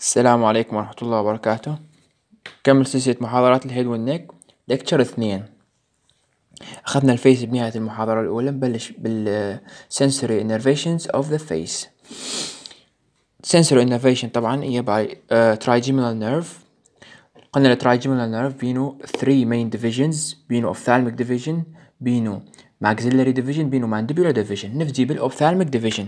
السلام عليكم ورحمة الله وبركاته نكمل سلسلة محاضرات الهيد والنيك ليكتشر اثنين أخذنا الفيس بنهاية المحاضرة الأولى نبلش بال sensory innervations of the face sensory innervation طبعا هي by uh, trigeminal nerve قلنا ال trigeminal nerve بينو 3 main divisions بينو ophthalmic division بينو maxillary division بينو mandibular division بال ophthalmic division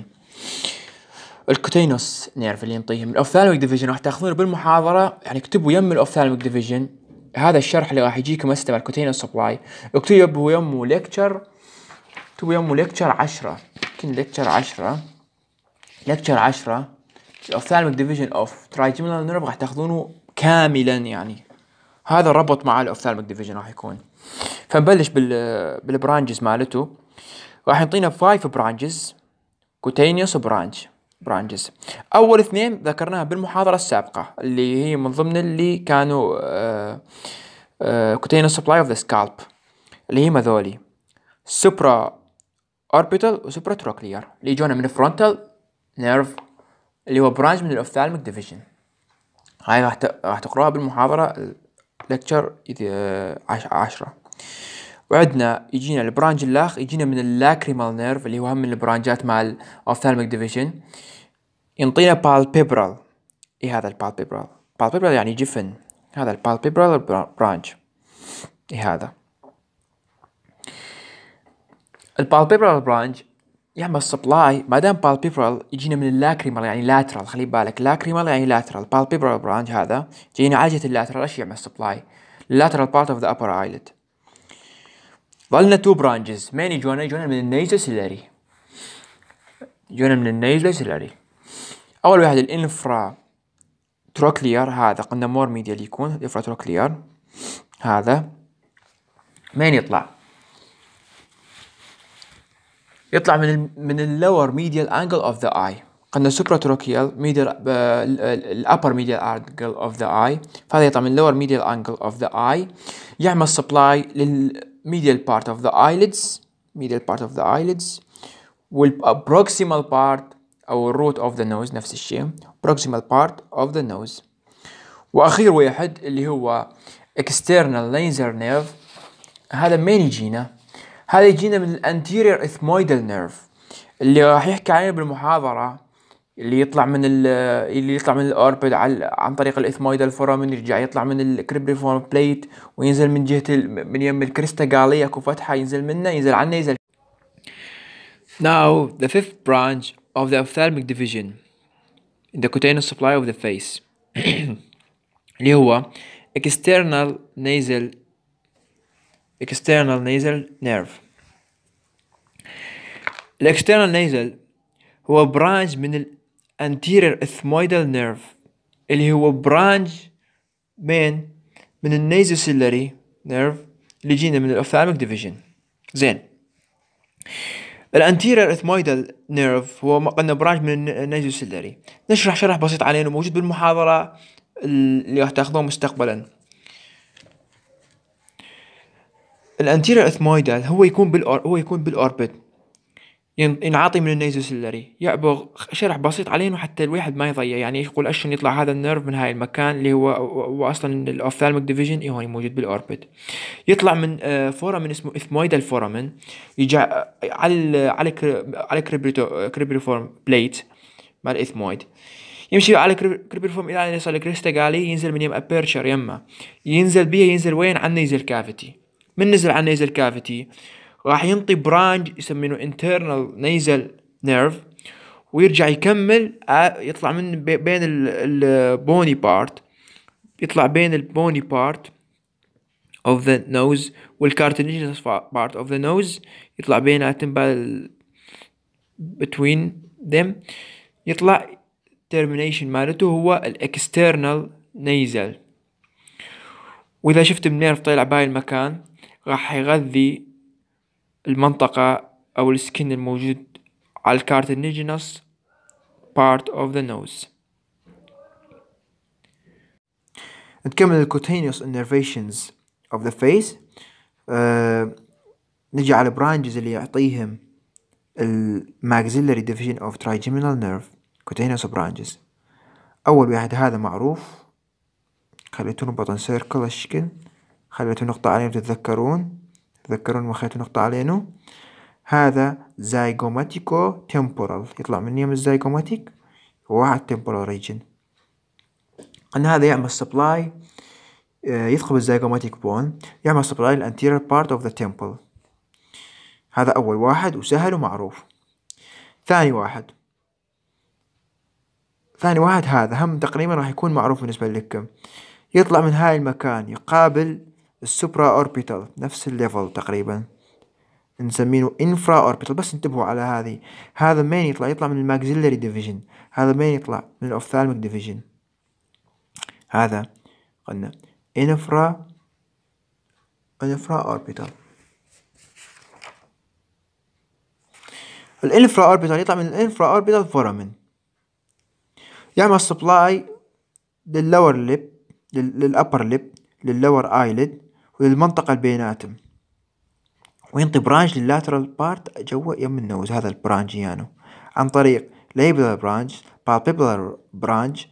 الكوتينوس نيرف اللي نعطيهم الاوفثالميك ديفيجن راح تاخذونه بالمحاضره يعني اكتبوا يم الاوفثالميك ديفيجن هذا الشرح اللي راح يجيكم هسه تبع الكوتينوس سبلاي اكتبوا يم ليكتشر اكتبوا يم ليكتشر 10 يمكن ليكتشر 10 ليكتشر 10 الاوفثالميك ديفيجن اوف ترايجمنال نيرف راح تاخذونه كاملا يعني هذا الربط مع الاوفثالميك ديفيجن راح يكون فنبلش بال بالبرانجز مالته راح يعطينا 5 برانجز كوتينيوس برانش برانجز اول اثنين ذكرناها بالمحاضره السابقه اللي هي من ضمن اللي كانوا كوتينو سبلاي اوف ذا سكالب اللي هي ذولي سوبرا اوربيتال وسوبرا تروكلير اللي يجونا من فرونتال نيرف اللي هو برانش من الاوفثالميك ديفيجن هاي راح تقراها بالمحاضره لكتشر آه، 10 وعندنا يجينا البرانج الاخ يجينا من اللاكريمال نيرف اللي هو هم من البرانجات مال اوفثالميك ديفيجن ينطينا بالبيبرال اي هذا البالبيبرال بالبيبرال يعني جفن هذا البالبيبرال برانج اي هذا البالبيبرال برانج يعمل سبلاي ما دام بالبيبرال يجينا من اللاكريمال يعني لاترال خلي بالك لاكريمال يعني لاترال بالبيبرال برانج هذا جينا عالجة اللاترال ايش يعمل سبلاي لاترال بارت اوف ذا ابر ايلت ظلنا تو برانجز مين يجونا؟ يجونا من النيز سيلاري يجونا من النيز سيلاري أول واحد الإنفرا تروكليار هذا قلنا مور ميديا يكون الإنفرا تروكليار هذا مين يطلع؟ يطلع من الـ من اللور ميديال انجل اوف ذا اي قلنا سوبرا تروكيال ميديال الابر ميديال انجل اوف ذا اي فهذا يطلع من اللور ميديال انجل اوف ذا اي يعمل سبلاي لل medial part of the eyelids medial part of the eyelids proximal part أو root of the nose نفس الشيء proximal part of the nose وأخير واحد اللي هو external laser nerve هذا مين يجينا؟ هذا يجينا من الانتيرير اثمويدال نيرف اللي راح يحكي عليه بالمحاضرة اللي يطلع من اللي يطلع من الاوربت عن طريق الاثمويد الفورامين يرجع يطلع من الكريبريفورم بليت وينزل من جهه من يم الكريستا قالي اكو فتحه ينزل منه ينزل عنه ينزل Now the fifth branch of the ophthalmic division the cutaneous supply of the face اللي هو external nasal external nasal nerve الاكسترنال nasal هو برانش من anterior ethmoidal nerve اللي هو برانج من من النيزوسيلري نيرف اللي جينا من الاوفثالميك ديفيجن زين الانتيرير اثمويدال نيرف هو قلنا برانش من النيزوسيلري نشرح شرح بسيط عليه موجود بالمحاضره اللي راح تاخذوه مستقبلا الانتيرير اثمويدال هو يكون بالأور هو يكون بالاوربت ينعاطي يعني من النيزو سلري يعبغ شرح بسيط علينا حتى الواحد ما يضيع يعني يقول اشن يطلع هذا النيرف من هاي المكان اللي هو واصلا الاوفثالميك ديفيجن إيه هون موجود بالاوربت يطلع من آه، فورامين اسمه اثمويدال فورامين يجع آه، على على على آه، كريبريفورم بليت مال اثمويد يمشي على كريبريفورم الى ان يصل لكريستاغالي ينزل من يم ابيرشر يمه ينزل بيه ينزل وين على نيزل كافيتي من نزل على نيزل كافيتي راح ينطي برانج يسمينه internal nasal nerve ويرجع يكمل يطلع من بين البوني بارت يطلع بين البوني بارت of the nose والcartilaginous part of the nose يطلع بيناتهم اتم between them يطلع termination مالته هو الاكسترنال nasal وإذا شفت النيرف طلع بهاي المكان راح يغذي المنطقة أو السكن الموجود على ال cartilaginous part of the nose نكمل ال cutaneous innervations of the face أه نجي على branches اللي يعطيهم ال maxillary division of trigeminal nerve cutaneous branches أول واحد هذا معروف خليته نبطن سيركل الشكل خليته نقطة عليه تتذكرون تذكرون وخيت نقطة علينا هذا زايغوماتيكو تيمبورال يطلع من يم الزايجوماتيك واحد تيمبورال ريجن أن هذا يعمل سبلاي آه، يثقب الزايغوماتيك بون يعمل سبلاي الانتيرير بارت اوف ذا تيمبل هذا أول واحد وسهل ومعروف ثاني واحد ثاني واحد هذا هم تقريبا راح يكون معروف بالنسبة لكم يطلع من هاي المكان يقابل السوبرا اوربيتال نفس الليفل تقريبا نسمينه انفرا اوربيتال بس انتبهوا على هذه هذا مين يطلع يطلع من الماكسيلري ديفيجن هذا مين يطلع من الاوفثالميك ديفيجن هذا قلنا انفرا انفرا اوربيتال الانفرا اوربيتال يطلع من الانفرا اوربيتال فورامين يعمل سبلاي لللور ليب للابر ليب للور ايليد وللمنطقة اللي بيناتهم وينطي برانش لللاترال بارت جوا يم النوز هذا البرانش يانو عن طريق ليبلر برانش بالبيبلر برانش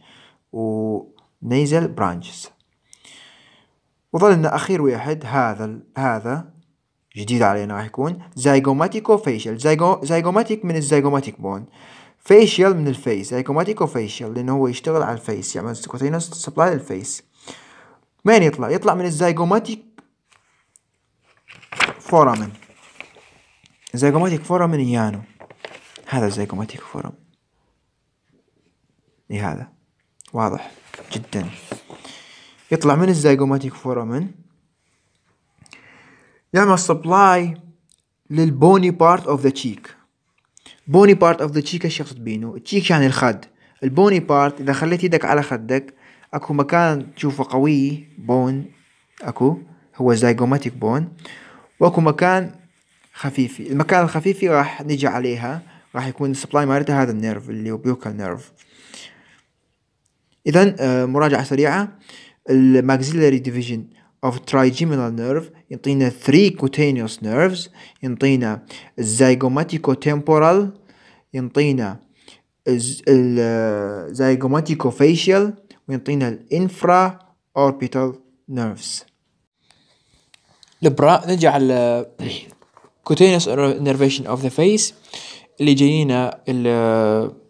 ونيزل برانشز وظل ان اخير واحد هذا هذا جديد علينا راح يكون زيجوماتيكو فيشل زيجوماتيك من الزيجوماتيك بون فيشل من الفيس زيجوماتيكو فيشل لانه هو يشتغل على الفيس يعمل يعني سكوتينوس سبلاي للفيس مين يطلع يطلع من الزيجوماتيك فورامن زيجوماتيك فورامن يانو هذا زيجوماتيك فورام لهذا واضح جدا يطلع من الزيجوماتيك فورامن يعمل سبلاي للبوني بارت اوف ذا تشيك بوني بارت اوف ذا تشيك ايش يقصد بينو التشيك يعني الخد البوني بارت اذا خليت يدك على خدك اكو مكان تشوفه قوي بون اكو هو زيجوماتيك بون واكو مكان خفيفي المكان الخفيفي راح نيجي عليها راح يكون السبلاي مالتها هذا النيرف اللي هو بيوكال نيرف اذا مراجعه سريعه الماكسيلاري ديفيجن of trigeminal nerve يعطينا 3 cutaneous nerves يعطينا الزيجوماتيكو temporal يعطينا الزيجوماتيكو facial ويعطينا الانفرا orbital nerves البرا نرجع ل cutaneous innervation اوف ذا فيس اللي جايينا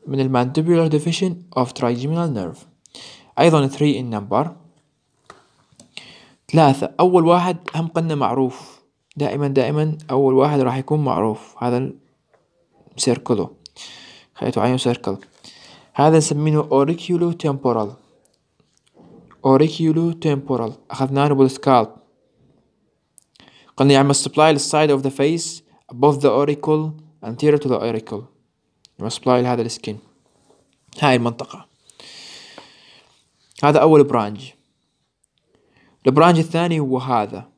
من المانديبولار ديفيشن اوف تريجيمينال نيرف أيضا 3 ان نمبر ثلاثة أول واحد هم قلنا معروف دائما دائما أول واحد راح يكون معروف هذا سيركلو خليته عينه سيركل هذا نسمينه أوريكيولو تيمبورال أوريكيولو تيمبورال أخذناه بالسكالب قلنا يعمل supply the side of the face above the auricle anterior to the auricle يعمل supply لهذا السكين هاي المنطقة هذا أول برانج البرانج الثاني هو هذا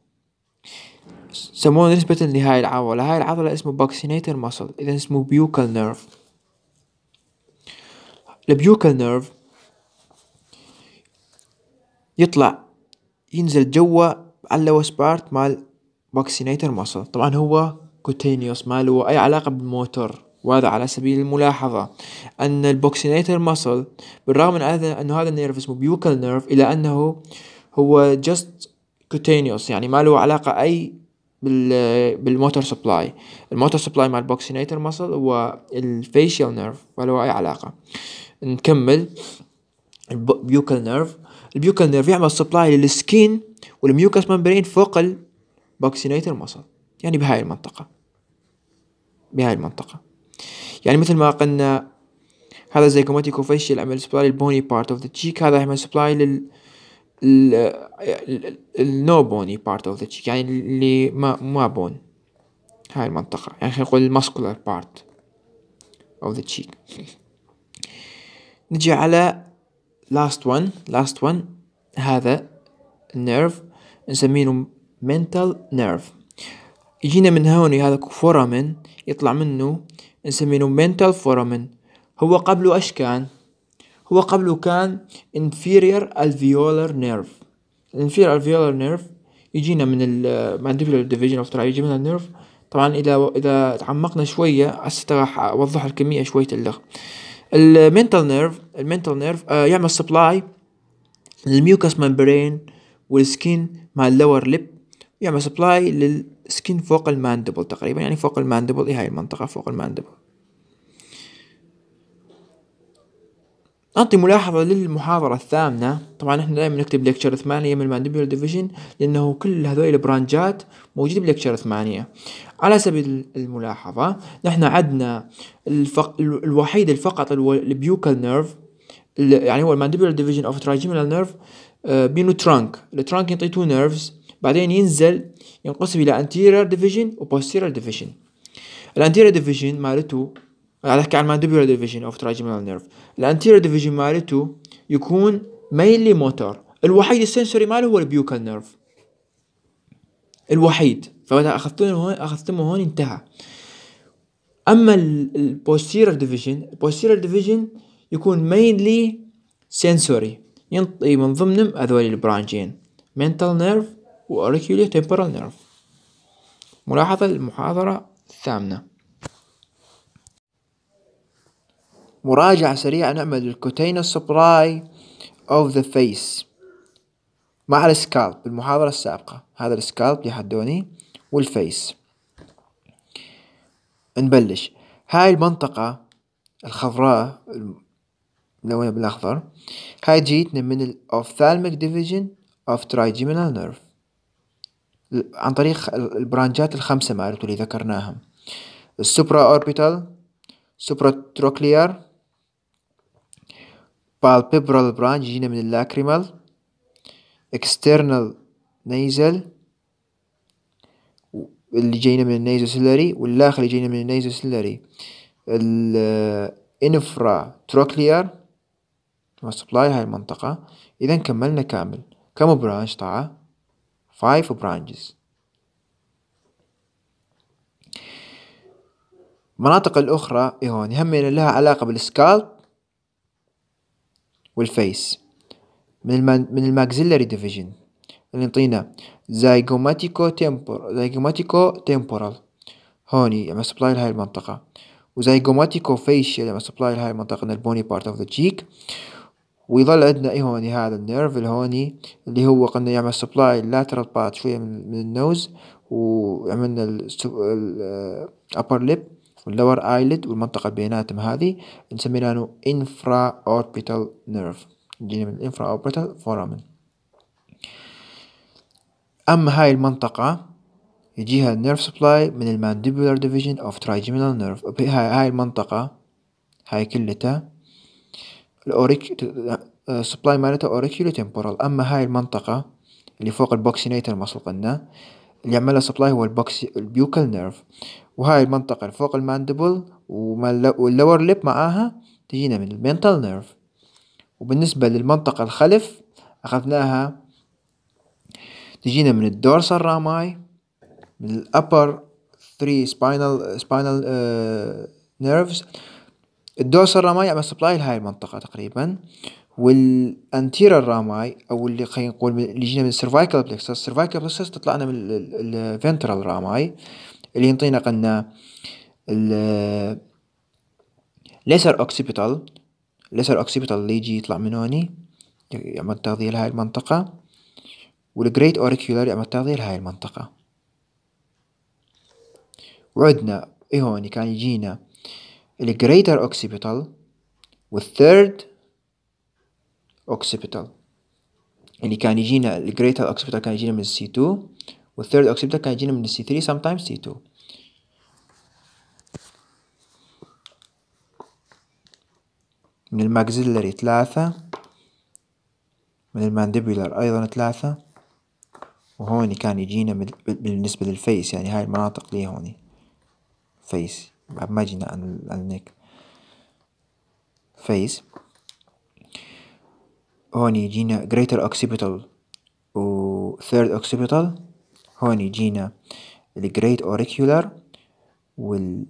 يسمونه نسبة لهاي العضلة هاي العضلة اسمه باكسينيتر ماسل إذا اسمه بيوكال نيرف البيوكال نيرف يطلع ينزل جوا على بارت مال بوكسينيتر ماسل طبعا هو كوتينيوس ما له أي علاقة بالموتور وهذا على سبيل الملاحظة أن البوكسينيتر ماسل بالرغم من هذا أنه هذا النيرف اسمه بيوكال نيرف إلا أنه هو جست كوتينيوس يعني ما له علاقة أي بالموتور سبلاي الموتور سبلاي مع البوكسينيتر ماسل هو الفيشيال نيرف ما له أي علاقة نكمل البيوكال نيرف البيوكال نيرف يعمل سبلاي للسكين والميوكس ممبرين فوق باكسينيت المصل يعني بهاي المنطقة بهاي المنطقة يعني مثل ما قلنا هذا زيجوماتيكو فيشل عمل سبلاي البوني بارت اوف ذا تشيك هذا عمل سبلاي لل النو بوني بارت اوف ذا تشيك يعني اللي ما ما بون هاي المنطقة يعني خلينا نقول المسكولار بارت اوف ذا تشيك نجي على لاست وان لاست وان هذا النيرف نسميه mental nerve يجينا من هون هذاك فورامين يطلع منه نسمينو mental foramen هو قبله أش كان هو قبله كان inferior alveolar nerve inferior alveolar nerve يجينا من ال mandibular division of the يجي من النيرف طبعا اذا اذا تعمقنا شويه هسه ترى اوضح الكميه شوية اللغة المنتال نيرف المينتال نيرف يعمل سبلاي للميوكس ممبرين والسكين مع اللور ليب يعمل سبلاي للسكين فوق الماندبل تقريبا يعني فوق الماندبل هي إيه هاي المنطقة فوق الماندبل أعطي ملاحظة للمحاضرة الثامنة طبعا احنا دائما نكتب ليكتشر ثمانية من الماندبل ديفيجن لأنه كل هذول البرانجات موجودة بليكتشر ثمانية على سبيل الملاحظة نحن عدنا الفق... الوحيد الفقط البيوكال نيرف يعني هو الماندبل ديفيجن اوف تراجيمينال نيرف بينو ترانك الترانك يعطي تو نيرفز بعدين ينزل ينقسم الى anterior division و posterior division الانتيريور division مالته راح احكي عن mandibular division of trigeminal nerve الانتيريور division مالته يكون mainly motor الوحيد السنسوري ماله هو البيوكال نيرف الوحيد فانا اخذته هون اخذته هون انتهى اما البوستيريور ديفيجن البوستيريور ديفيجن يكون مينلي سنسوري ينطي من ضمنهم هذول البرانجين mental nerve auricular temporal nerve ملاحظة للمحاضرة الثامنة مراجعة سريعة نعمل الكوتينس supply of the face مع السكالب بالمحاضرة السابقة هذا السكالب يحدوني والفيس نبلش هاي المنطقة الخضراء ملونة بالأخضر هاي جيتنا من الأوفثالميك ديفيجن of trigeminal nerve عن طريق البرانجات الخمسة مالته اللي ذكرناها السوبرا أوربيتال سوبرا تروكليار بالبيبرال برانج جينا من اللاكريمال external nasal اللي جينا من واللاخ اللي جينا من سيلاري الانفرا تروكليار سبلاي هاي المنطقة إذا كملنا كامل كم برانش طاعة five branches مناطق الأخرى هون همنا لها علاقة بالسكالب والفيس من الم... من الماكسيلاري ديفيجن اللي نعطينا زايجوماتيكو تيمبور زايجوماتيكو تيمبورال هوني لما سبلاي لهاي المنطقة وزايجوماتيكو فيشيال لما سبلاي لهاي المنطقة من البوني بارت اوف ذا تشيك ويظل عندنا ايه هوني هذا النيرف الهوني اللي هو قلنا يعمل سبلاي لاترال بات شوية من النوز وعملنا الابر ليب واللور ايلد والمنطقة بيناتهم هذه نسمينا انه انفرا اوربيتال نيرف جينا من الانفرا اوربيتال فورامن اما هاي المنطقة يجيها النيرف سبلاي من الماندبولار ديفيجن اوف ترايجيمينال نيرف هاي المنطقة هاي كلتها الأوريك السبلاي آه، مالتها أوريكيولو تمبورال أما هاي المنطقة اللي فوق البوكسينيتر مصل قلنا اللي يعملها سبلاي هو البوكس البيوكال نيرف وهاي المنطقة اللي فوق الماندبل واللور ليب معاها تجينا من المينتال نيرف وبالنسبة للمنطقة الخلف أخذناها تجينا من الدورسال راماي من الأبر 3 سباينال spinal uh, nerves الدوسر راماي عم سبلاي لهاي المنطقة تقريبا والانتيرال راماي او اللي خلينا نقول اللي جينا من السيرفايكال بلكسس السيرفايكال بلكسس تطلع لنا من الفنترال راماي اللي ينطينا قلنا ليسر اوكسيبيتال ليسر اوكسيبيتال اللي يجي يطلع من هوني يعمل تغذية لهاي المنطقة والجريت اوريكيولار يعمل تغذية لهاي المنطقة وعدنا إيه هوني كان يجينا الجريتر اوكسيبيتال والثيرد اوكسيبيتال اللي كان يجينا الجريتر اوكسيبيتال كان يجينا من السي 2 والثيرد اوكسيبيتال كان يجينا من السي 3 سام تايمز سي 2 من الماكسيلري ثلاثة من المانديبولار أيضا ثلاثة وهوني كان يجينا بالنسبة للفيس يعني هاي المناطق لي هوني فيس imagine al, al neck face هون يجينا greater occipital و third occipital هون يجينا ال great auricular وال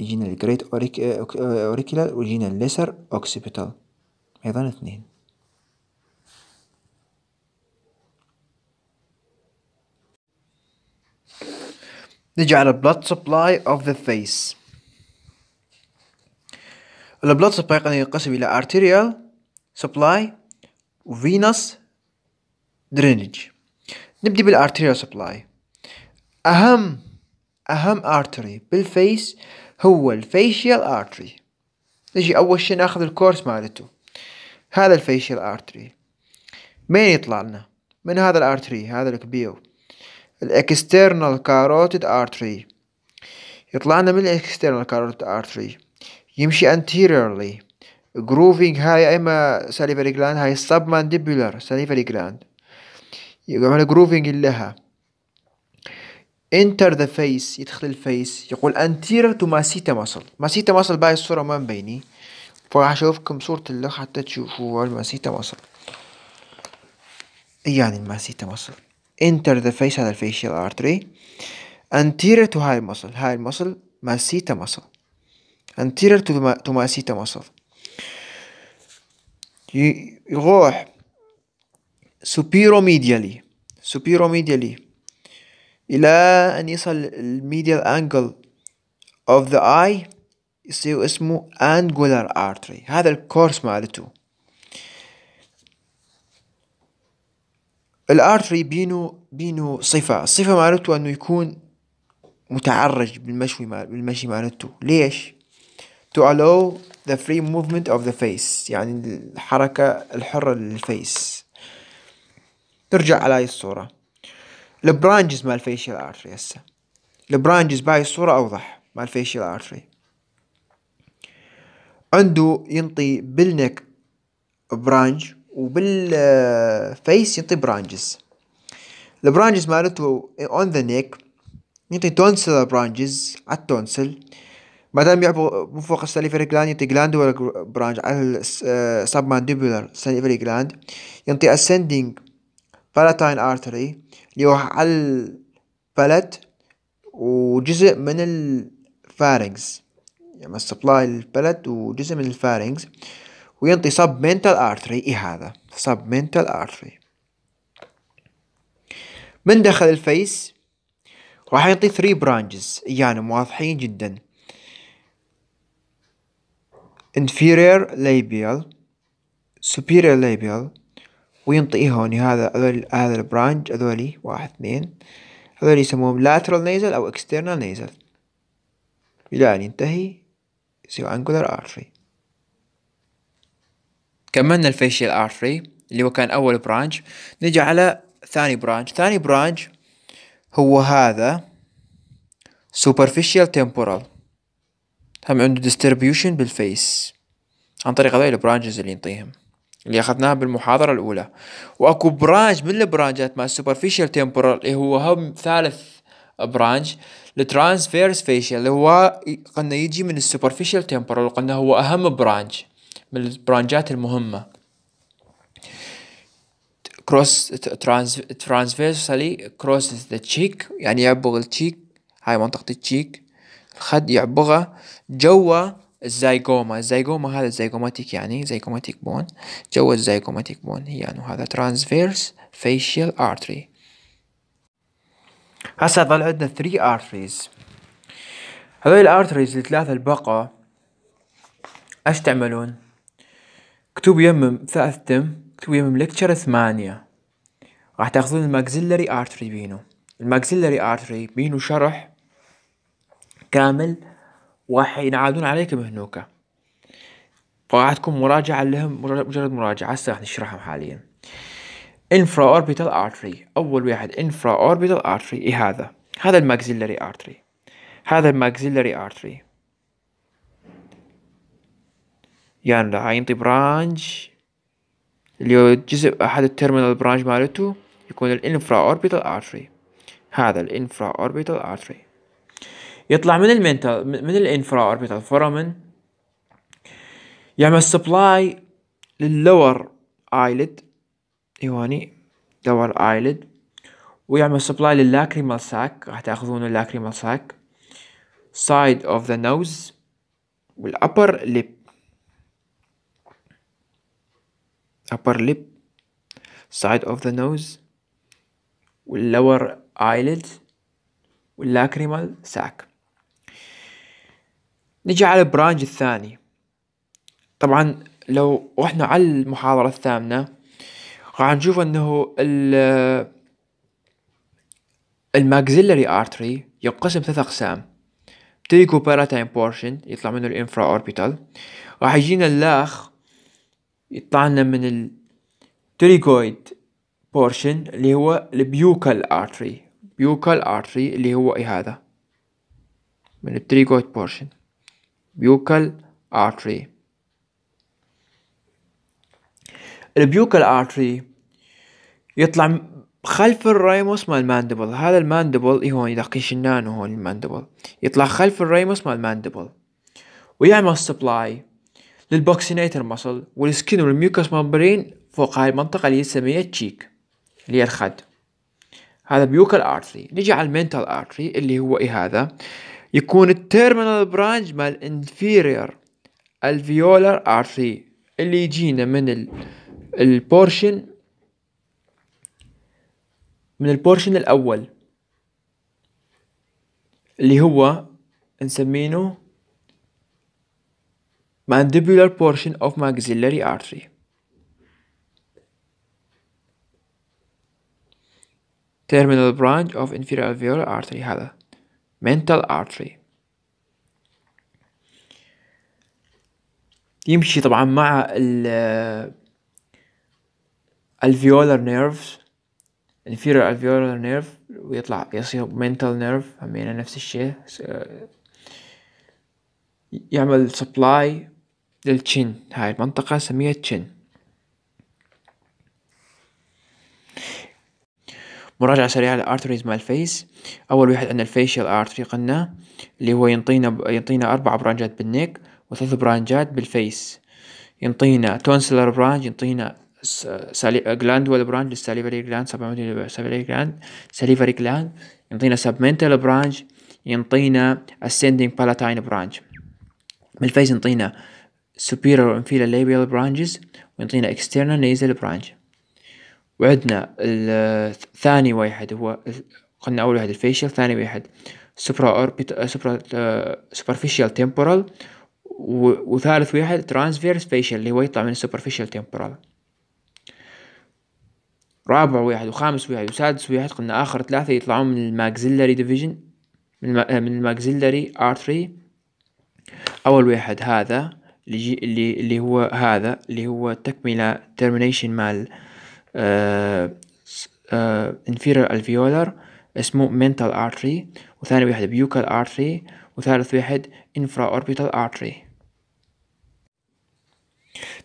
يجينا ال great auricular ويجينا lesser occipital أيضا اثنين نجي على blood supply of the face البلاد سبلاي قد ينقسم إلى arterial supply و venous drainage نبدأ بالارتيريال سبلاي أهم أهم ارتري بالفيس هو الفيشيال ارتري نجي أول شي ناخذ الكورس مالته هذا الفيشيال ارتري مين يطلع لنا من هذا الارتري هذا الكبير الاكسترنال كاروتيد ارتري يطلع لنا من الاكسترنال كاروتيد ارتري يمشي انتيريرلي جروفينج هاي اما ساليفري جلاند هاي السب مانديبولار ساليفري جلاند يعمل جروفينج لها انتر ذا فيس يدخل الفيس يقول انتيرير تو ماسيتا ماسل ماسيتا ماسل باي الصوره ما مبيني فراح اشوفكم صورة اللي حتى تشوفوا الماسيتا ماسل يعني الماسيتا ماسل enter the facial and facial artery anterior to high muscle high muscle masseter muscle anterior to, the, to masseter muscle يروح superior medially إلى أن يصل الميديال angle of the eye يصير اسمه angular artery هذا الكورس مالته الارتري بينو بينو صفة الصفة مالته انه يكون متعرج بالمشوي مال بالمشي مالته ليش to allow the free movement of the face يعني الحركة الحرة للفيس ترجع على هاي الصورة البرانجز مال فيشل ارتري هسه البرانجز بهاي الصورة اوضح مال فيشل ارتري عنده ينطي بالنك برانج وبالفيس يعطي برانجز البرانجز مالته اون ذا نيك يعطي تونسل برانجز على التونسل بعدين يعبو فوق السليفري جلاند يعطي ولا برانج على السب مانديبولر سليفري جلاند يعطي ascending بالاتاين ارتري اللي هو على البلت وجزء من الفارنجز يعني السبلاي البالت وجزء من الفارنجز وينطي submental artery إيه هذا submental ارتري من دخل الفيس راح يعطي 3 branches يعني واضحين جدا inferior labial superior labial وينطي هون هذا هذول هذا البرانج هذولي واحد اثنين هذول يسموهم lateral nasal أو external nasal إلى أن ينتهي يصير angular artery كملنا الفيشيال ارتري اللي هو كان اول برانش نجي على ثاني برانش ثاني برانش هو هذا superficial temporal هم عنده distribution بالفيس عن طريق هذول البرانجز اللي نطيهم اللي اخذناها بالمحاضرة الأولى واكو برانج من البرانجات مع superficial temporal اللي هو هم ثالث برانش الترانسفيرس فيشل اللي هو قلنا يجي من السوبرفيشال temporal قلنا هو أهم برانش من البرانجات المهمة كروس ترانسفيرسالي كروس ذا تشيك يعني يعبغ التشيك هاي منطقة التشيك الخد يعبغه جوا الزايجوما الزايجوما هذا الزايجوماتيك يعني زايجوماتيك بون جوا الزايجوماتيك بون هي يعني هذا ترانسفيرس فيشيال ارتري هسه ظل عندنا 3 ارتريز هذول الارتريز الثلاثة البقى ايش تعملون اكتب يمم تم اكتب يمم لكتشر ثمانية راح تاخذون الماكسيلري ارتري بينو الماكسيلري ارتري بينو شرح كامل وراح ينعادون عليكم هنوكا راح تكون مراجعة لهم مجرد مراجعة هسه راح نشرحهم حاليا انفرا اوربيتال ارتري اول واحد انفرا اوربيتال ارتري اي هذا هذا الماكسيلري ارتري هذا الماكسيلري ارتري يعني راح ينطي برانش اللي هو جزء أحد التيرمينال برانج مالته يكون الانفرا اوربيتال ارتري هذا الانفرا اوربيتال ارتري يطلع من المنتال من الانفرا اوربيتال فورامن يعمل سبلاي لللور ايلد ايواني لور ايلد ويعمل سبلاي لللاكريمال ساك راح تاخذون اللاكريمال ساك سايد اوف ذا نوز والابر ليب upper lip side of the nose واللور eyelid واللاكريمال ساك نجي على البرانج الثاني طبعا لو رحنا على المحاضرة الثامنة راح نشوف انه ال الماكسيلري ارتري ينقسم ثلاث اقسام تيجو باراتايم بورشن يطلع منه الانفرا اوربيتال راح يجينا اللاخ يطلعنا من التريكويد بورشن اللي هو البيوكال ارتري بيوكال ارتري اللي هو إيه هذا من التريكويد بورشن بيوكال ارتري البيوكال ارتري يطلع خلف الريموس مال الماندبل هذا الماندبل إيه هون يعني إذا شنانه هون الماندبل يطلع خلف الريموس مال الماندبل ويعمل سبلاي للبوكسينيتر ماسل والسكين والميوكوس ممبرين فوق هاي المنطقة اللي يسميها تشيك اللي هي الخد هذا ميوكال ارتري نجي على المنتال ارتري اللي هو إيه هذا يكون التيرمينال برانش مال انفيرير الفيولر ارتري اللي يجينا من البورشن من البورشن الأول اللي هو نسمينه mandibular portion of maxillary artery. Terminal branch of inferior alveolar artery هذا mental artery يمشي طبعا مع ال alveolar nerves inferior alveolar nerve ويطلع يصير mental nerve همينه نفس الشيء يعمل supply للتشين هاي المنطقة سميها تشين مراجعة سريعة للارتريز مال الفيس أول واحد عندنا الفيشيال ارتري قلنا اللي هو ينطينا ينطينا أربع برانجات بالنيك وثلاث برانجات بالفيس ينطينا تونسلر برانج ينطينا سالي جلاندوال برانج للساليفري جلاند ساليفري جلاند ساليفري جلاند ينطينا سبمنتال برانج ينطينا اسيندينج بالاتاين برانج بالفيس ينطينا superior inferior labial branches ويعطينا external nasal branch وعندنا ثاني واحد هو قلنا أول واحد الفيشل ثاني واحد supra orbital supra superficial temporal وثالث واحد transverse facial اللي هو يطلع من superficial temporal رابع واحد وخامس واحد وسادس واحد قلنا آخر ثلاثة يطلعون من maxillary ديفيجن من maxillary artery أول واحد هذا اللي اللي هو هذا اللي هو تكملة ترمينيشن مال آه، آه، inferior الفيولر اسمه مينتال ارتري وثاني واحد بيوكال ارتري وثالث واحد انفرا اوربيتال ارتري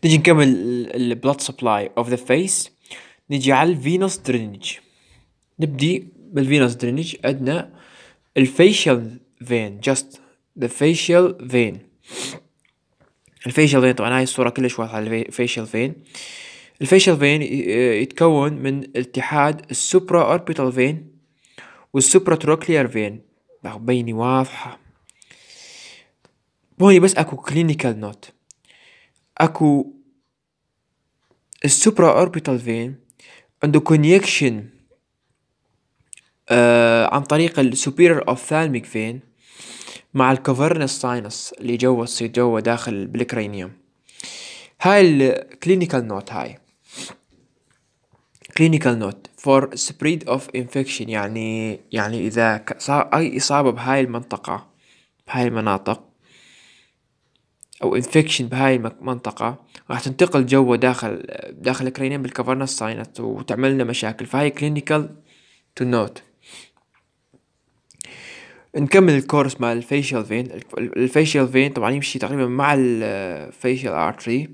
نجي نكمل البلاد سبلاي اوف ذا فيس نجي على الفينوس درينج نبدي بالفينوس درينج عندنا الفيشل فين جاست ذا فيشل فين الفيشل فين طبعا هاي الصورة كلش واضحة الفيشل فين الفيشل فين يتكون من التحاد السوبرا اوربيتال فين والسوبرا تروكليار فين بيني واضحة هوني بس اكو كلينيكال نوت اكو السوبرا اوربيتال فين عنده كونيكشن آه عن طريق السوبيريور اوفثالميك فين مع الكوفرنس ساينس اللي جوا تصير جوا داخل بالكرينيوم هاي الكلينيكال نوت هاي كلينيكال نوت فور سبريد اوف انفكشن يعني يعني اذا صار اي اصابه بهاي المنطقه بهاي المناطق او انفكشن بهاي المنطقه راح تنتقل جوا داخل داخل الكرينيوم بالكفرنس ساينس وتعمل لنا مشاكل فهاي كلينيكال تو نوت نكمل الكورس مع الفيشيال فين الفيشيال فين طبعا يمشي تقريبا مع الفيشيال ارتري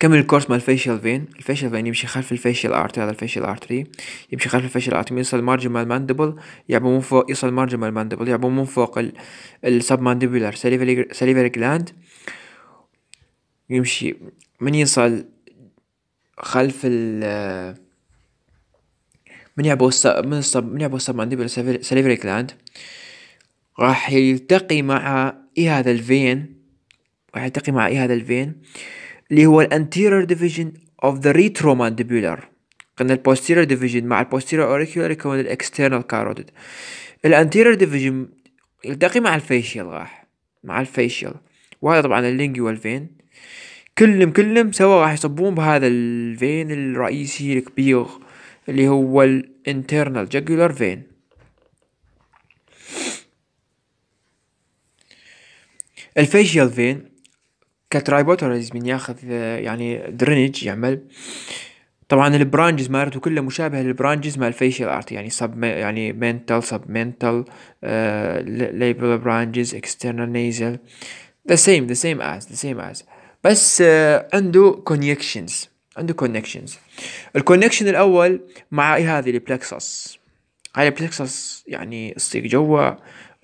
كمل الكورس مع الفيشيال فين الفيشيال فين يمشي خلف الفيشيال ارتري هذا الفيشيال ارتري يمشي خلف الفيشيال ارتري يوصل مال ماندبل يعبو من فوق يوصل مال ماندبل يعبو من فوق السب ماندبولار سليفري جلاند يمشي من يصل خلف ال من يعبو الصب من الصب من يعبر الصب عن دبل سليفري جلاند راح يلتقي مع إيه هذا الفين راح يلتقي مع إيه هذا الفين اللي هو الانتيرير ديفيجن اوف ذا ريترو مانديبولر قلنا البوستيرير ديفيجن مع البوستيرير اوريكولار يكون الاكسترنال كاروتيد الانتيرير ديفيجن يلتقي مع الفيشيال راح مع الفيشيال وهذا طبعا اللينجوال فين كلهم كلهم سوا راح يصبون بهذا الفين الرئيسي الكبير اللي هو الانترنال جاكولار فين الفيشيال فين كترايبوتورايز من ياخذ يعني درينج يعمل طبعا البرانجز مالته كلها مشابهه للبرانجز مال الفيشيال ارت يعني سب يعني منتال سب منتال ليبل برانجز اكسترنال نيزل ذا سيم ذا سيم از ذا سيم از بس uh, عنده connections عنده كونكشنز الكونكشن الاول مع هذه البلكسس هاي البلكسس يعني يصير جوا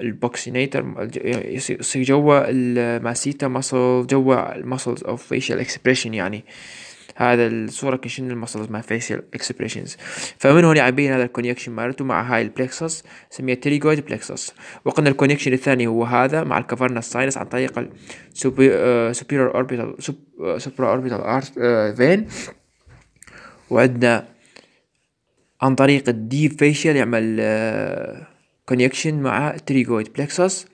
البوكسينيتر يصير جوا الماسيتا ماسل جوا الماسلز اوف فيشال اكسبريشن يعني هذا الصورة كشن المصل اسمها facial expressions فمن هنا يعبين هذا الكونيكشن مالته مع هاي البلكسس سميه تريجويد بلكسس وقلنا الكونيكشن الثاني هو هذا مع الكفرنس ساينس عن طريق ال آه، superior orbital آه، supra orbital آه، vein وعندنا عن طريق الديب فيشل يعمل كونيكشن مع تريجويد بلكسس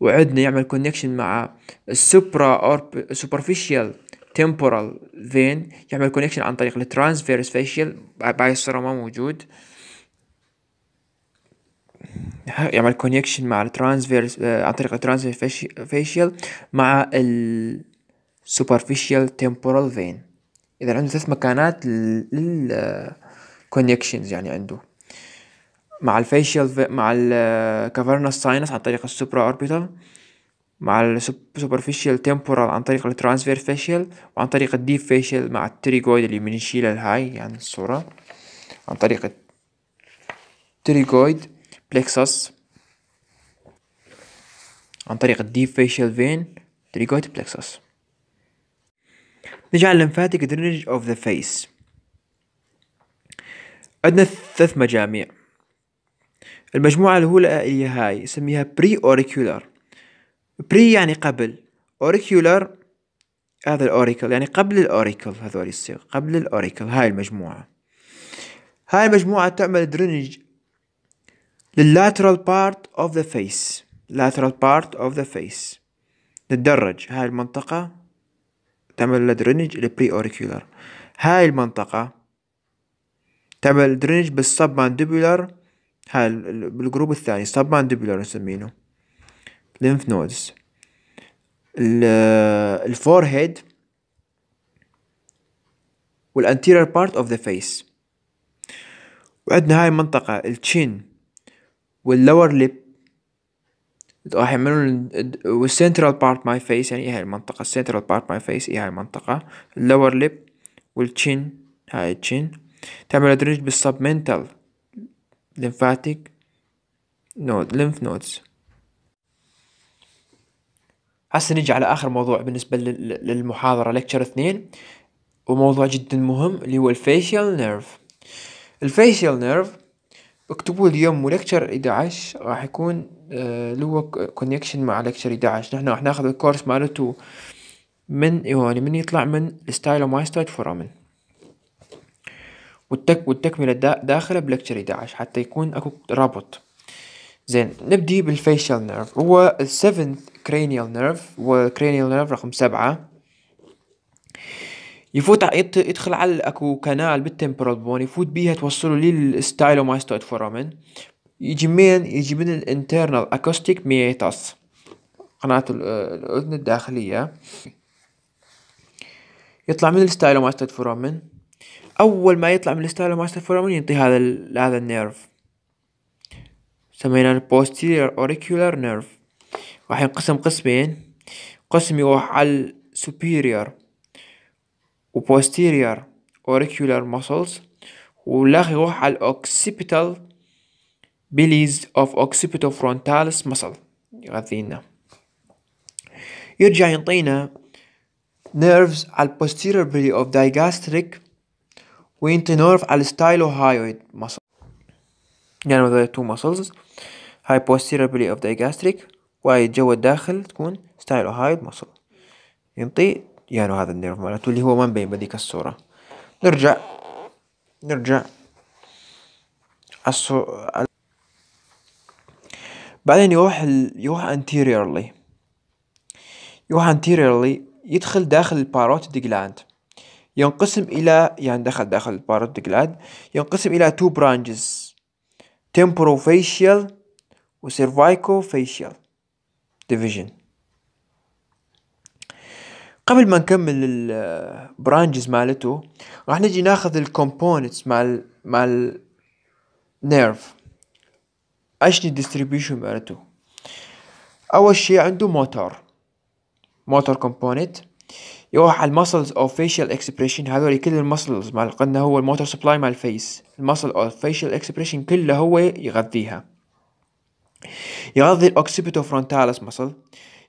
وعندنا يعمل كونكشن مع السوبرا سوبرفيشال temporal vein يعمل connection عن طريق transverse باي الصورة ما موجود يعمل connection مع transverse آه، عن طريق transverse facial مع superficial temporal vein اذا عنده ثلاث مكانات لل آه، connections يعني عنده مع الفيشيال مع الكافرنس آه، ساينس عن طريق السوبرا اوربيتال مع السوبرفيشال تيمبورال عن طريق الترانسفير فيشال وعن طريق الديب فيشال مع التريجويد اللي بنشيله الهاي يعني الصورة عن طريق التريجويد بلكسس عن طريق الديب فيشال فين تريجويد بلكسس نجي على الليمفاتيك درينج اوف ذا فيس عندنا ثلاث مجاميع المجموعة الأولى هي هاي سميها بري أوريكولار بري يعني قبل اوريكيولار هذا الاوريكل يعني قبل الاوريكل هذول الصيغ قبل الاوريكل هاي المجموعة هاي المجموعة تعمل درينج لللاترال بارت اوف ذا فيس lateral part of the face للدرج هاي المنطقة تعمل درينج البري اوريكيولار هاي المنطقة تعمل درينج بالسب مانديبولار هاي بالجروب الثاني سب مانديبولار نسمينه lymph nodes ال forehead وال anterior part of the face وعندنا هاي المنطقة ال chin وال lower lip راح يعملون central part my face يعني هاي المنطقة central part my face هي هاي المنطقة ال lower lip وال chin هاي ال chin تعمل ادرينج بال submental lymphatic node lymph nodes هسه نجي على اخر موضوع بالنسبه للمحاضره لكتشر اثنين وموضوع جدا مهم اللي هو الفيشيال نيرف الفيشيال نيرف اكتبوا اليوم ولكتشر 11 راح يكون له آه، كونيكشن مع لكتشر 11 نحن راح ناخذ الكورس مالته من يعني من يطلع من الستايلومايستايد فورامن والتك والتكمله داخله بلكتشر 11 حتى يكون اكو رابط زين نبدي بالفيشال نيرف هو السفنث كرينيال نيرف cranial نيرف رقم سبعة يفوت يدخل على اكو كانال بالتمبرال بون يفوت بيها توصله للستايلومايستويد فورامين يجي من يجي من الانترنال اكوستيك ميتاس قناة الأذن الداخلية يطلع من الستايلومايستويد فورامين أول ما يطلع من الستايلومايستويد فورامين ينطي هذا هذا النيرف سميناه posterior auricular nerve راح ينقسم قسمين قسم يروح على superior و posterior auricular muscles والآخر يروح على occipital bellies of frontalis muscle يغذينا يرجع ينطينا nerves على posterior belly of digastric وينطي nerve على stylohyoid muscle يعني هذول two muscles هاي posterior belly of digastric وايد جوا الداخل تكون ستايلوهايد مصل ينطي يانو هذا النيرف مالته اللي هو ما مبين بذيك الصورة نرجع نرجع الصو... بعدين يروح ال... يروح anteriorly يروح anteriorly يدخل داخل الباروت جلاند ينقسم إلى يعني دخل داخل الباروت جلاند ينقسم إلى two branches temporophacial وسيرفايكو facial ديفيجن قبل ما نكمل البرانجز مالته راح نجي ناخذ الكومبوننتس مع ال مع ال نيرف اشني ديستريبيوشن مالته اول شيء عنده موتور موتور كومبوننت يروح على المسلز او فيشل اكسبريشن هذول كل المسلز مال قلنا هو الموتور سبلاي مال الفيس المسل او فيشل اكسبريشن كله هو يغذيها يغذي الأوكسيبيتو الأوكسيبيتوفرونتاليس مسل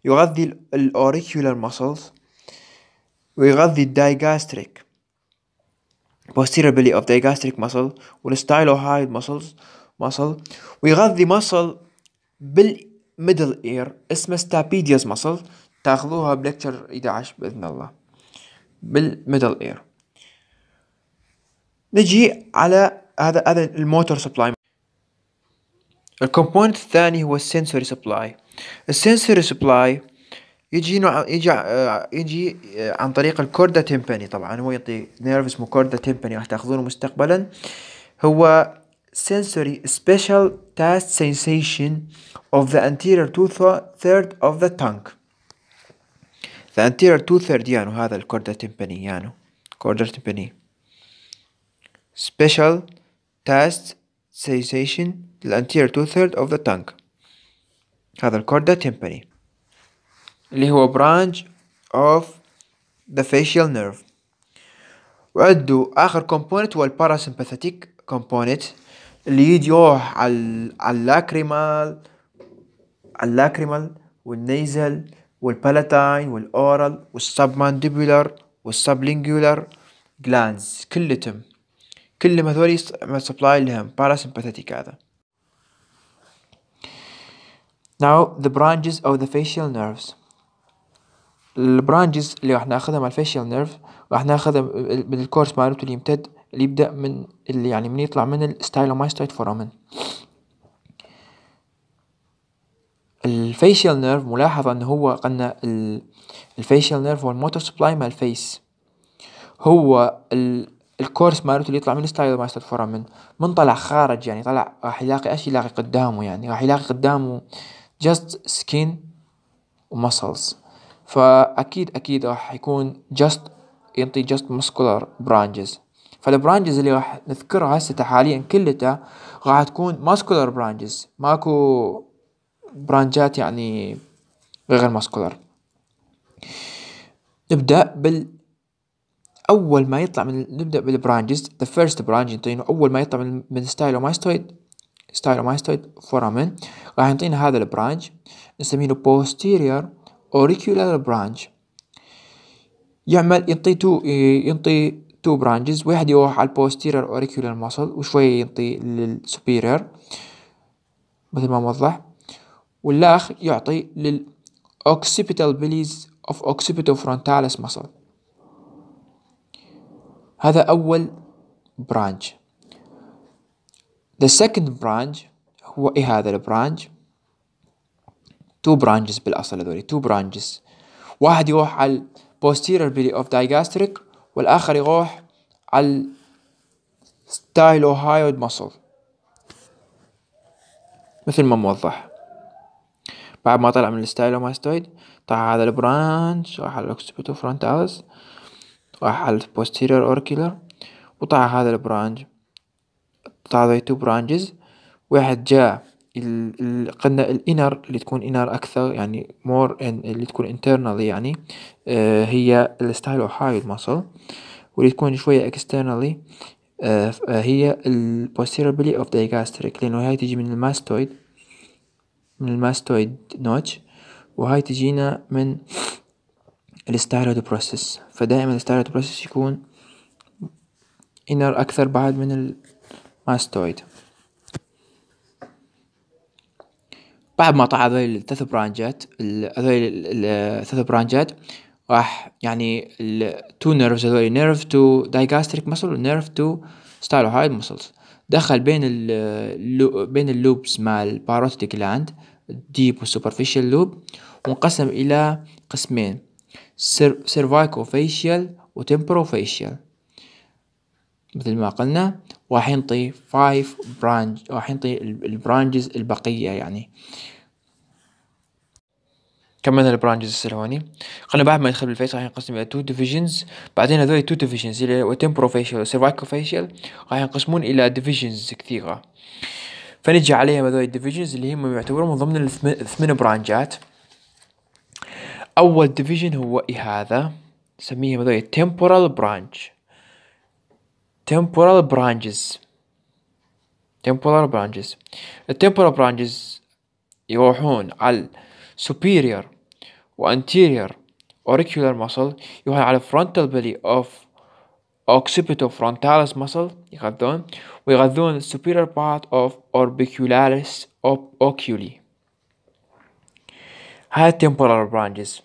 يغذي الأوريكيولار مسلز ويغذي الدايجاستريك posterior belly of digastric muscle والستايلوهايد muscles muscle ويغذي muscle بالميدل اير اسمه ستابيديوس muscle تاخذوها بلكتشر 11 باذن الله بالميدل اير نجي على هذا هذا الموتور سبلاي الكومبوننت الثاني هو السنسوري سبلاي السنسوري سبلاي يجي نوع يجي آه، يجي آه، عن طريق الكوردا تيمباني طبعا هو يعطي نيرف اسمه كوردا تيمباني راح تاخذونه مستقبلا هو sensory special taste sensation of the anterior two third of the tongue the anterior two third يانو هذا الكوردا تيمباني يانو كوردا تيمباني special taste sensation the anterior two third of the tongue هذا الكوردا تيمباني اللي هو branch of the facial nerve وعدو آخر component هو الباراسمباثيك component اللي يجي يروح على اللاكريمال اللاكريمال والنيزل والبالاتاين والاورال والسبمانديبولار والسبلينجولار جلانز كلتهم كل ما كلهم ما سبلاي لهم باراسمباثيك هذا Now the branches of the facial nerves البرانجز اللي راح ناخذها مع facial نيرف راح ناخذها من الكورس معناته اللي يمتد اللي يبدا من اللي يعني من يطلع من الستايلومايستايد فورامين الفاشيال نيرف ملاحظة ان هو قلنا الفاشيال نيرف هو الموتور سبلاي مال الفيس هو الكورس مالته اللي يطلع من ستايل ما فورامين من طلع خارج يعني طلع راح يلاقي اشي يلاقي قدامه يعني راح يلاقي قدامه just skin ومسلز فأكيد أكيد راح يكون just ينطي just muscular branches فالبرانجز اللي راح نذكرها هسه حاليا كلتها راح تكون ماسكولار برانجز ماكو برانجات يعني غير ماسكولار نبدأ بال أول ما يطلع من نبدأ بالبرانجز the first branch أول ما يطلع من مايستويد ستايرومايستويد foramen راح يعطينا هذا البرانش نسميه له posterior auricular branch يعمل ينطي تو ينطي تو برانشز واحد يروح على البوستيرير اوريكولار ماسل وشوية ينطي للسوبيرير مثل ما موضح والاخ يعطي لل occipital بيليز اوف اوكسيبيتو فرونتاليس ماسل هذا أول برانش The second branch هو إيه هذا البرانج two branches بالأصل هذولي two branches واحد يروح على posterior belly of digastric والآخر يروح على stylohyoid muscle مثل ما موضح بعد ما طلع من الستايلوماستويد طلع هذا البرانش راح على الاوكسيبيتو فرونتالس راح على البوستيريور اوركيلر وطلع هذا البرانش بتاع تو برانجز واحد جاء قلنا الانر اللي تكون انر اكثر يعني مور ان اللي تكون انترنال يعني آه هي الستايل هايد المصل واللي تكون شوية اكسترنالي آه هي البوستيربلي اوف دايجاستريك لانه هاي تجي من الماستويد من الماستويد نوتش وهاي تجينا من الستايلود بروسيس فدائما الستايلود بروسيس يكون انر اكثر بعد من ماستويد بعد ما طلع هذول الثلاث برانجات هذول الثلاث برانجات راح يعني التو نيرفز هذول نيرف تو دايجاستريك مسل ونيرف تو ستايلو هايد مسلز دخل بين اللو بين اللوبس مال باروتيد جلاند الديب والسوبرفيشال لوب وانقسم الى قسمين سيرفايكو فيشيال وتمبرو فيشيال مثل ما قلنا وراح ينطي 5 برانج راح ينطي البرانجز البقية يعني كملنا البرانجز السلواني قلنا بعد ما يدخل بالفيس راح ينقسم الى تو ديفيجنز بعدين هذول تو ديفيجنز اللي هو وسيرفايكو فيشل راح ينقسمون الى ديفيجنز كثيره فنجي عليهم هذول الديفيجنز اللي هم يعتبرون من ضمن الثمان برانجات اول ديفيجن هو إيه هذا نسميه هذول التمبورال برانش temporal branches temporal branches temporal branches يروحون على superior و anterior auricular muscle يروحون على frontal belly of frontalis muscle يغذون ويغذون superior part of orbicularis of oculi هاي temporal branches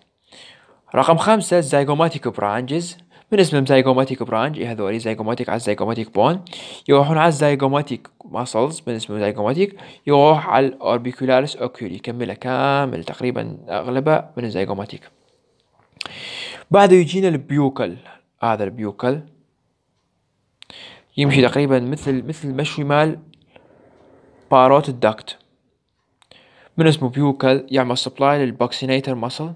رقم خمسة zygomatic branches من اسمهم زايجوماتيك برانش إيه هذول زايغوماتيك على الزايجوماتيك بون يروحون على الزايجوماتيك ماسلز من اسمه زايغوماتيك يروح على الأوربيكولاريس أوكيولي يكملها كامل تقريبا أغلبها من الزايغوماتيك بعده يجينا البيوكل هذا البيوكل يمشي تقريبا مثل مثل مشوي مال باروت الدكت من اسمه بيوكل يعمل سبلاي للبوكسينيتر ماسل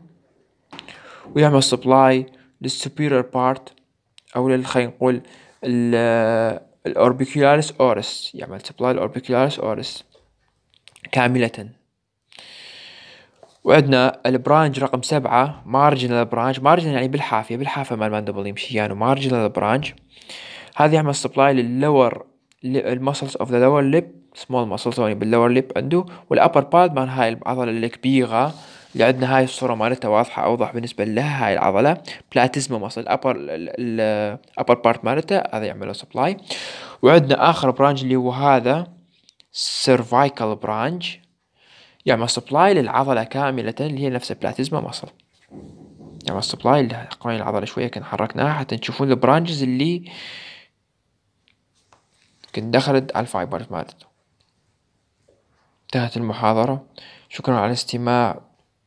ويعمل سبلاي للسوبيرير بارت او خلينا نقول الاوربيكولاريس اورس يعمل سبلاي الاوربيكولاريس اورس كاملة وعندنا البرانج رقم سبعة مارجنال برانج مارجنال يعني بالحافية بالحافة مال الماندبل يمشي يعني مارجنال برانج هذا يعمل سبلاي لللور المسلز اوف ذا لور ليب سمول مسلز يعني باللور ليب عنده والابر بارت مال هاي العضلة الكبيرة اللي يعني عندنا هاي الصورة مالتها واضحة أوضح بالنسبة لها هاي العضلة بلاتيزما مصل ابر الأبر بارت مالتها هذا يعمله سبلاي وعندنا آخر برانج اللي هو هذا سيرفايكال برانج يعمل سبلاي للعضلة كاملة اللي هي نفس بلاتيزما مصل يعمل سبلاي لقوانين العضلة شوية كان حركناها حتى تشوفون البرانجز اللي كنت دخلت على الفايبرز مالته انتهت المحاضرة شكرا على الاستماع